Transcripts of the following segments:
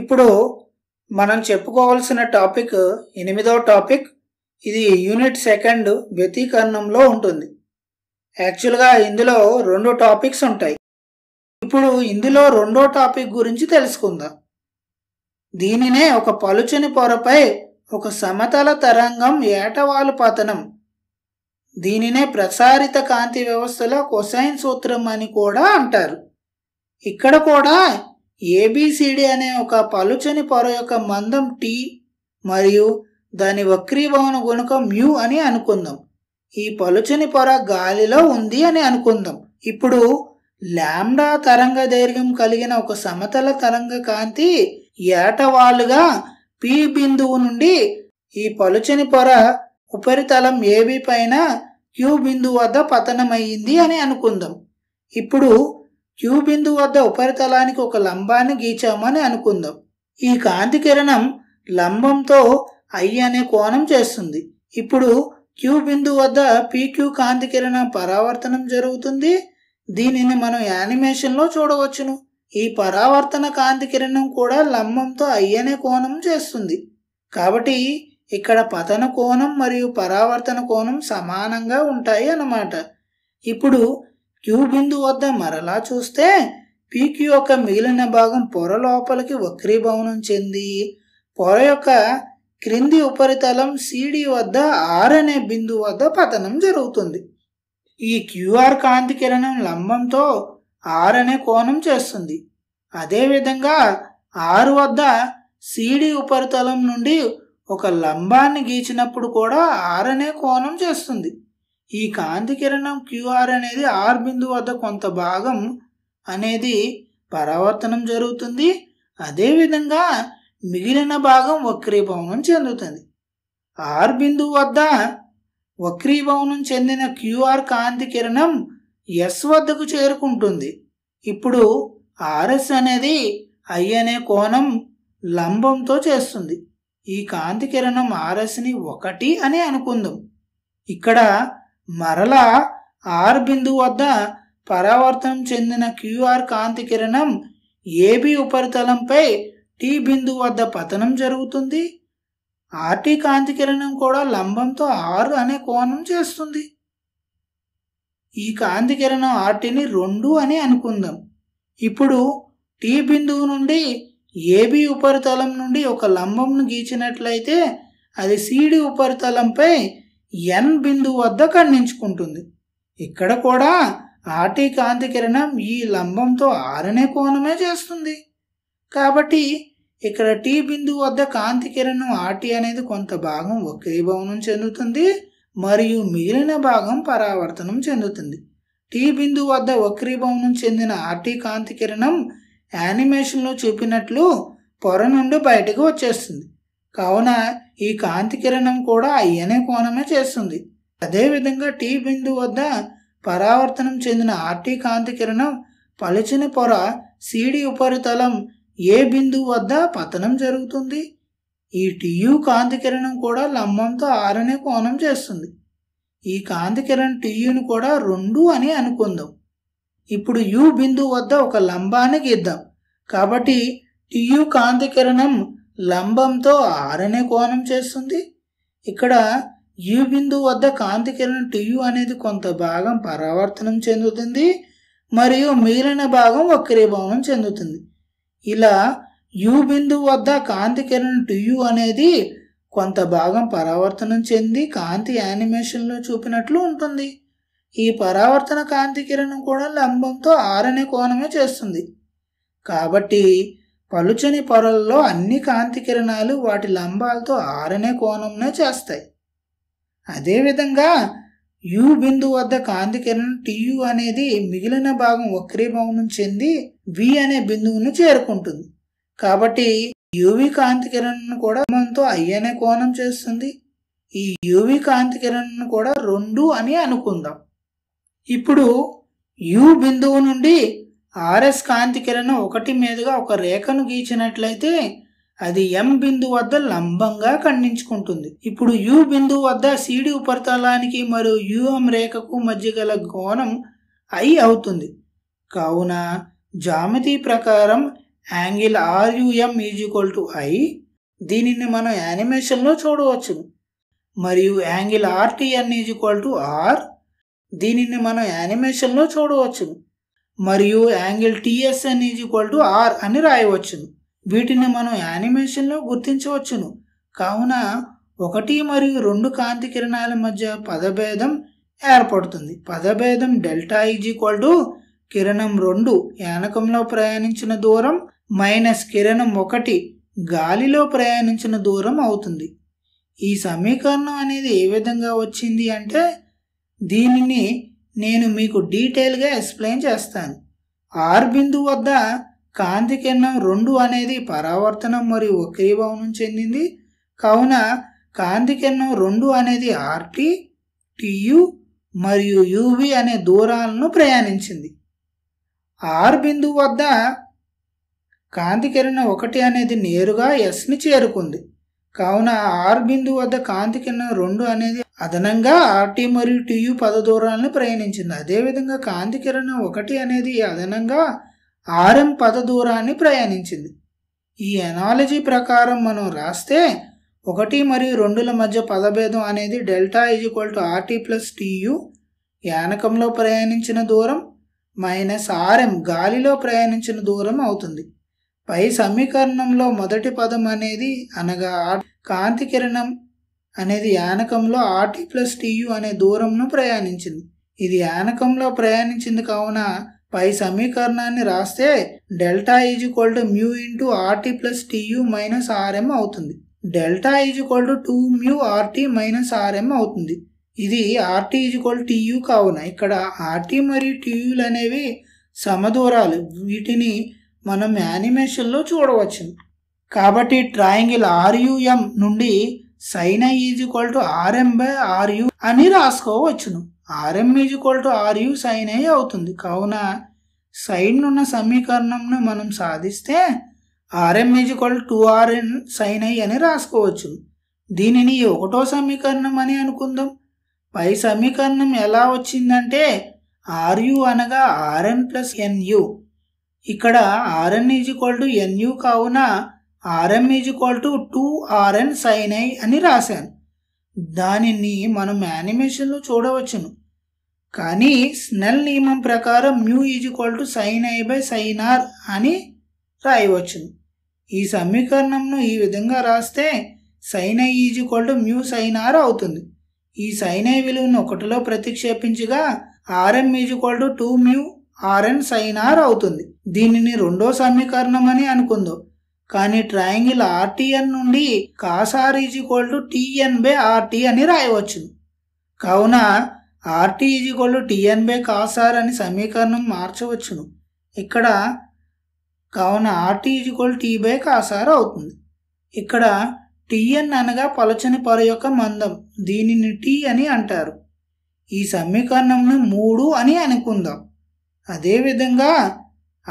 ఇప్పుడు మనం చెప్పుకోవాల్సిన టాపిక్ ఎనిమిదవ టాపిక్ ఇది యూనిట్ సెకండ్ వ్యతీకరణంలో ఉంటుంది యాక్చువల్గా ఇందులో రెండు టాపిక్స్ ఉంటాయి ఇప్పుడు ఇందులో రెండో టాపిక్ గురించి తెలుసుకుందాం దీనినే ఒక పలుచని పొరపై ఒక సమతల తరంగం ఏటవాలు పతనం దీనినే ప్రసారిత కాంతి వ్యవస్థలో కొసైన్ సూత్రం అని కూడా అంటారు ఇక్కడ కూడా ఏబిసిడి అనే ఒక పలుచని పొర యొక్క మందం టీ మరియు దాని వక్రీభవన గుణకం మ్యూ అని అనుకుందాం ఈ పలుచని పొర గాలిలో ఉంది అని అనుకుందాం ఇప్పుడు లాంబ్డా తరంగ దైర్ఘ్యం కలిగిన ఒక సమతల తరంగ కాంతి ఏటవాలుగా పి బిందువు నుండి ఈ పలుచని పొర ఉపరితలం ఏబి పైన క్యూ బిందువు వద్ద పతనమయ్యింది అని అనుకుందాం ఇప్పుడు క్యూ బిందు వద్ద ఉపరితలానికి ఒక లంబాన్ని గీచామని అనుకుందాం ఈ కాంతి కిరణం లంబంతో ఐ అనే కోణం చేస్తుంది ఇప్పుడు క్యూ బిందు వద్ద పీక్యూ కాంతి కిరణం పరావర్తనం జరుగుతుంది దీనిని మనం యానిమేషన్లో చూడవచ్చును ఈ పరావర్తన కాంతి కిరణం కూడా లంబంతో ఐ అనే కోణం చేస్తుంది కాబట్టి ఇక్కడ పతన కోణం మరియు పరావర్తన కోణం సమానంగా ఉంటాయి అన్నమాట ఇప్పుడు క్యూ బిందు వద్ద మరలా చూస్తే పీక్యూ యొక్క మిగిలిన భాగం పొర లోపలికి వక్రీభవనం చెంది పొర యొక్క క్రింది ఉపరితలం సిడి వద్ద ఆర్ అనే బిందు వద్ద పతనం జరుగుతుంది ఈ క్యూఆర్ కాంతి కిరణం లంబంతో ఆర్ అనే కోణం చేస్తుంది అదేవిధంగా ఆరు వద్ద సిడి ఉపరితలం నుండి ఒక లంబాన్ని గీచినప్పుడు కూడా ఆర్ అనే కోణం చేస్తుంది ఈ కాంతి కిరణం క్యూఆర్ అనేది ఆర్ బిందు వద్ద కొంత భాగం అనేది పరావర్తనం జరుగుతుంది అదేవిధంగా మిగిలిన భాగం వక్రీభవనం చెందుతుంది ఆర్ బిందు వద్ద వక్రీభవనం చెందిన క్యూఆర్ కాంతి కిరణం ఎస్ వద్దకు చేరుకుంటుంది ఇప్పుడు ఆర్ఎస్ అనేది ఐ అనే కోణం లంబంతో చేస్తుంది ఈ కాంతి కిరణం ఆర్ఎస్ని ఒకటి అని అనుకుందాం ఇక్కడ మరలా ఆర్ బిందు వద్ద పరావర్తనం చెందిన క్యూఆర్ కాంతి కిరణం ఏబి ఉపరితలంపై టీ బిందు వద్ద పతనం జరుగుతుంది ఆర్టీ కాంతి కిరణం కూడా లంబంతో ఆరు అనే కోణం చేస్తుంది ఈ కాంతి కిరణం ఆర్టీని రెండు అని అనుకుందాం ఇప్పుడు టీ బిందువు నుండి ఏబి ఉపరితలం నుండి ఒక లంబంను గీచినట్లయితే అది సిడి ఉపరితలంపై ఎన్ బిందు వద్ద ఖండించుకుంటుంది ఇక్కడ కూడా ఆర్టీ కాంతి కిరణం ఈ లంబంతో ఆరనే కోణమే చేస్తుంది కాబట్టి ఇక్కడ టీ బిందు వద్ద కాంతి కిరణం ఆటి అనేది కొంత భాగం వక్రీభవనం చెందుతుంది మరియు మిగిలిన భాగం పరావర్తనం చెందుతుంది టీ బిందు వద్ద వక్రీభవనం చెందిన ఆర్టీ కాంతి కిరణం యానిమేషన్లో చూపినట్లు పొర నుండి బయటకు వచ్చేస్తుంది కావున ఈ కాంతి కిరణం కూడా అయ్యనే కోణమే చేస్తుంది అదేవిధంగా టీ బిందు వద్ద పరావర్తనం చెందిన ఆర్టీ కాంతి కిరణం పలిచిన పొర సిడి ఉపరితలం ఏ బిందువు వద్ద పతనం జరుగుతుంది ఈ టియు కాంతి కిరణం కూడా లంబంతో ఆరనే కోణం చేస్తుంది ఈ కాంతి కిరణం టియును కూడా రెండు అని అనుకుందాం ఇప్పుడు యు బిందువు వద్ద ఒక లంబాన్ని గీద్దాం కాబట్టి టియు కాంతి కిరణం లంబంతో ఆరనే కోణం చేస్తుంది ఇక్కడ యు బిందువు వద్ద కాంతి కిరణం టియు అనేది కొంత భాగం పరావర్తనం చెందుతుంది మరియు మిగిలిన భాగం వక్రీభవనం చెందుతుంది ఇలా యు బిందువు వద్ద కాంతి కిరణం టియు అనేది కొంత భాగం పరావర్తనం చెంది కాంతి యానిమేషన్లో చూపినట్లు ఉంటుంది ఈ పరావర్తన కాంతి కిరణం కూడా లంబంతో ఆరనే కోణమే చేస్తుంది కాబట్టి పలుచని పొరల్లో అన్ని కాంతి కిరణాలు వాటి లంబాలతో ఆరనే కోణంనే చేస్తాయి అదేవిధంగా యు బిందు వద్ద కాంతి కిరణం టియు అనేది మిగిలిన భాగం వక్రీభవనం చెంది వి అనే బిందువును చేరుకుంటుంది కాబట్టి యువి కాంతి కిరణం కూడా మనతో ఐ అనే కోణం చేస్తుంది ఈ యువి కాంతి కిరణం కూడా రెండు అని అనుకుందాం ఇప్పుడు యు బిందువు నుండి ఆర్ఎస్ కాంతి కిరణం ఒకటి మీదుగా ఒక రేఖను గీచినట్లయితే అది ఎం బిందు వద్ద లంబంగా ఖండించుకుంటుంది ఇప్పుడు యు బిందు వద్ద సిడి ఉపరితలానికి మరియు యుఎం రేఖకు మధ్య గల కోణం ఐ అవుతుంది కావున జామితి ప్రకారం angle RUM equal to I దీనిని మనం యానిమేషన్లో చూడవచ్చు మరియు angle RTN equal to R దీనిని మనం యానిమేషన్లో చూడవచ్చు మరియు angle TSN is equal to R అని రాయవచ్చును వీటిని మనం యానిమేషన్లో గుర్తించవచ్చును కావున ఒకటి మరియు రెండు కాంతి కిరణాల మధ్య పదభేదం ఏర్పడుతుంది పదభేదం డెల్టా ఈజ్ ఈక్వల్ టు కిరణం రెండు యానకంలో ప్రయాణించిన దూరం మైనస్ కిరణం ఒకటి గాలిలో ప్రయాణించిన దూరం అవుతుంది ఈ సమీకరణం అనేది ఏ విధంగా వచ్చింది అంటే దీనిని నేను మీకు డీటెయిల్గా ఎక్స్ప్లెయిన్ చేస్తాను ఆర్ బిందు వద్ద కాంతి కిరణం రెండు అనేది పరావర్తనం మరియు వక్రీభవనం చెందింది కావున కాంతి కిరణం రెండు అనేది ఆర్టీ టియు మరియు యూవి అనే దూరాలను ప్రయాణించింది ఆర్ బిందు వద్ద కాంతి కిరణం ఒకటి అనేది నేరుగా ఎస్ని చేరుకుంది కావున ఆర్ బిందు వద్ద కాంతి కిరణం రెండు అనేది అదనంగా ఆర్టీ మరియు టీయు పద దూరాలను ప్రయాణించింది అదేవిధంగా కాంతి కిరణం ఒకటి అనేది అదనంగా ఆర్ఎం పద దూరాన్ని ప్రయాణించింది ఈ ఎనాలజీ ప్రకారం మనం రాస్తే ఒకటి మరియు రెండుల మధ్య పదభేదం అనేది delta is equal to RT plus TU యానకంలో ప్రయాణించిన దూరం మైనస్ ఆర్ఎం గాలిలో ప్రయాణించిన దూరం అవుతుంది పై సమీకరణంలో మొదటి పదం అనేది అనగా కాంతి కిరణం అనేది యానకంలో ఆర్టీ ప్లస్ టీయు అనే దూరంను ప్రయాణించింది ఇది యానకంలో ప్రయాణించింది కావున పై సమీకరణాన్ని రాస్తే delta is equal to mu into RT plus TU minus RM అవుతుంది delta is equal to two mu RT minus RM అవుతుంది ఇది ఆర్టీ ఈజ్ ఈక్వల్ టీయు కావున ఇక్కడ ఆర్టీ మరియు టీయులు అనేవి సమదూరాలు వీటిని మనం యానిమేషన్లో చూడవచ్చు కాబట్టి ట్రయాంగిల్ ఆర్యుఎం నుండి sine I equal to RM by RU అని రాసుకోవచ్చును RM is equal to RU sine I అవుతుంది కావున సైన్ ఉన్న సమీకరణంను మనం సాధిస్తే RM is equal two RN sine I అని రాసుకోవచ్చు దీనిని ఒకటో సమీకరణం అని అనుకుందాం పై సమీకరణం ఎలా వచ్చిందంటే ఆర్యు అనగా ఆర్ఎన్ ప్లస్ ఎన్యు ఇక్కడ RN is equal to NU కావున RM is equal to two RN sine I అని రాశాను దానిని మనం యానిమేషన్లో చూడవచ్చును కానీ స్నెల్ నియమం ప్రకారం mu is equal to sine I by sine R అని రాయవచ్చును ఈ సమీకరణంను ఈ విధంగా రాస్తే sine I is equal to mu sine R అవుతుంది ఈ సైన్ ఐ విలువను ఒకటిలో ప్రతిక్షేపించగా RM is equal to two mu RN sine R అవుతుంది దీనిని రెండో సమీకరణం అని అనుకుందాం కానీ ట్రయాంగిల్ ఆర్టీఎన్ నుండి cos R is equal to TN by RT అని రాయవచ్చు కావున RT is equal to TN by cos R అని సమీకరణం మార్చవచ్చును ఇక్కడ కావున RT is equal T by cos R అవుతుంది ఇక్కడ టీఎన్ అనగా పలచని పొర యొక్క మందం దీనిని టీ అని అంటారు ఈ సమీకరణంను మూడు అని అనుకుందాం అదేవిధంగా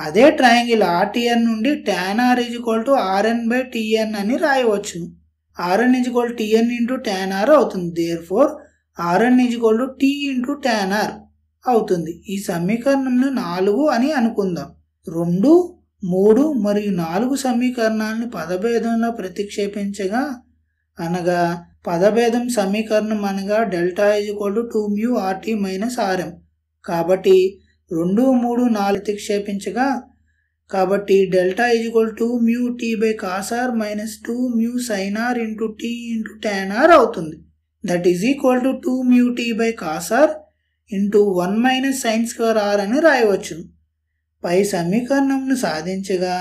అదే ట్రయాంగిల్ ఆర్టీఎన్ నుండి tan R is equal to RN by TN అని రాయవచ్చు RN is equal TN into tan R అవుతుంది therefore RN is equal to T into tan R అవుతుంది ఈ సమీకరణం నాలుగు అని అనుకుందాం రెండు మూడు మరియు నాలుగు సమీకరణాలను పదభేదంలో ప్రతిక్షేపించగా అనగా పదభేదం సమీకరణం అనగా delta is equal to two mu RT minus RM కాబట్టి రెండు మూడు నాలుగు ప్రతిక్షేపించగా కాబట్టి delta equal to mu T by cos R minus two mu sine R into T into R అవుతుంది that is equal to two mu T by cos R into one minus sine square R అని రాయవచ్చు పై సమీకరణంను సాధించగా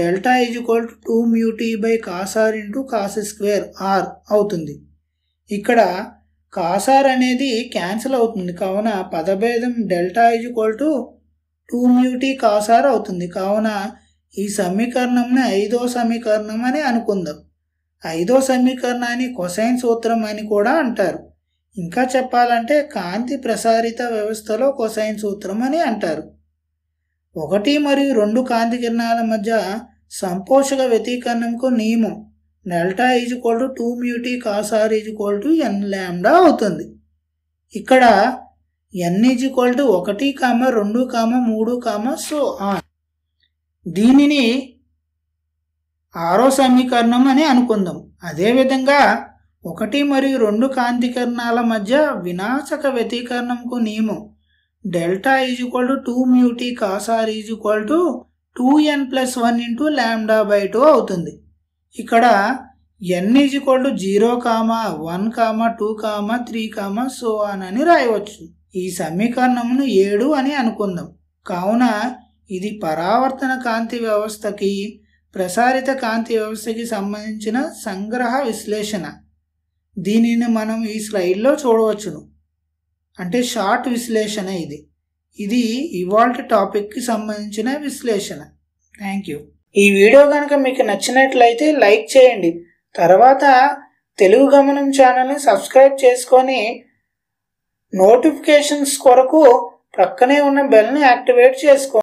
delta is equal to two mu T by cos R into cos square R అవుతుంది ఇక్కడ కాసార్ అనేది cancel అవుతుంది కావున పదభేదం delta is equal to two mu T cos R అవుతుంది కావున ఈ సమీకరణంని ఐదో సమీకరణం అని అనుకుందాం ఐదో సమీకరణాన్ని కొసైన్ సూత్రం అని కూడా అంటారు ఇంకా చెప్పాలంటే కాంతి ప్రసారిత వ్యవస్థలో కొసైన్ సూత్రం అని అంటారు ఒకటి మరియు రెండు కాంతి కిరణాల మధ్య సంపోషక వ్యతీకరణంకు నియమం delta is equal to two mu T cos R is equal to N lambda అవుతుంది ఇక్కడ ఎన్ ఈజ్ ఈక్వల్ టు ఒకటి కామ రెండు కామ మూడు కామ సో ఆన్ దీనిని ఆరో సమీకరణం అని అనుకుందాం అదేవిధంగా ఒకటి మరియు రెండు కాంతికరణాల మధ్య వినాశక వ్యతీకరణంకు నియమం delta is equal to two mu T cos R is equal to two N plus one into lambda by two అవుతుంది ఇక్కడ N is equal to zero comma one comma two comma three comma so on అని రాయవచ్చు ఈ సమీకరణమును ఏడు అని అనుకుందాం కావున ఇది పరావర్తన కాంతి వ్యవస్థకి ప్రసారిత కాంతి వ్యవస్థకి సంబంధించిన సంగ్రహ విశ్లేషణ దీనిని మనం ఈ స్లైడ్లో చూడవచ్చును అంటే షార్ట్ విశ్లేషణ ఇది ఇది ఇవాల్ట్ టాపిక్కి సంబంధించిన విశ్లేషణ థ్యాంక్ యూ ఈ వీడియో కనుక మీకు నచ్చినట్లయితే లైక్ చేయండి తర్వాత తెలుగు గమనం ఛానల్ని సబ్స్క్రైబ్ చేసుకొని నోటిఫికేషన్స్ కొరకు ప్రక్కనే ఉన్న బెల్ని యాక్టివేట్ చేసుకోండి